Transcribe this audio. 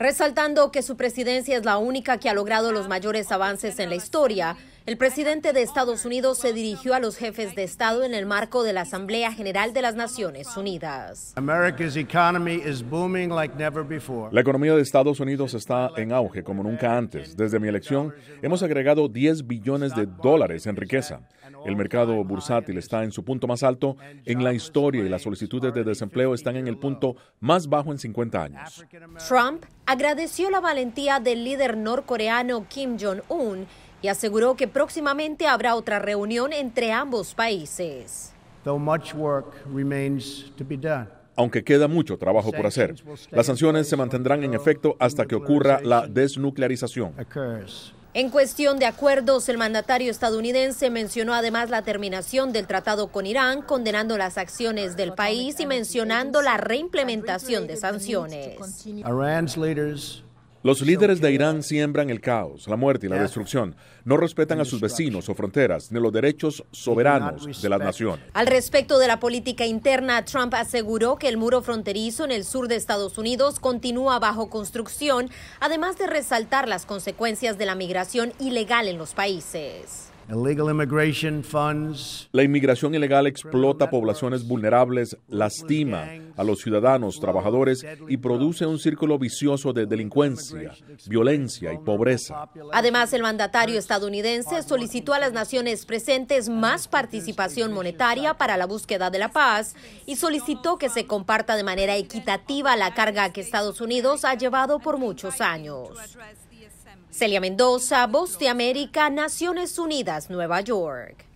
Resaltando que su presidencia es la única que ha logrado los mayores avances en la historia, el presidente de Estados Unidos se dirigió a los jefes de Estado en el marco de la Asamblea General de las Naciones Unidas. La economía de Estados Unidos está en auge como nunca antes. Desde mi elección hemos agregado 10 billones de dólares en riqueza. El mercado bursátil está en su punto más alto en la historia y las solicitudes de desempleo están en el punto más bajo en 50 años. Trump agradeció la valentía del líder norcoreano Kim Jong-un y aseguró que próximamente habrá otra reunión entre ambos países. Aunque queda mucho trabajo por hacer, las sanciones se mantendrán en efecto hasta que ocurra la desnuclearización. En cuestión de acuerdos, el mandatario estadounidense mencionó además la terminación del tratado con Irán, condenando las acciones del país y mencionando la reimplementación de sanciones. Los líderes de Irán siembran el caos, la muerte y la destrucción. No respetan a sus vecinos o fronteras ni los derechos soberanos de la nación. Al respecto de la política interna, Trump aseguró que el muro fronterizo en el sur de Estados Unidos continúa bajo construcción, además de resaltar las consecuencias de la migración ilegal en los países. La inmigración ilegal explota poblaciones vulnerables, lastima a los ciudadanos, trabajadores y produce un círculo vicioso de delincuencia, violencia y pobreza. Además, el mandatario estadounidense solicitó a las naciones presentes más participación monetaria para la búsqueda de la paz y solicitó que se comparta de manera equitativa la carga que Estados Unidos ha llevado por muchos años. Celia Mendoza, Voz de América, Naciones Unidas, Nueva York.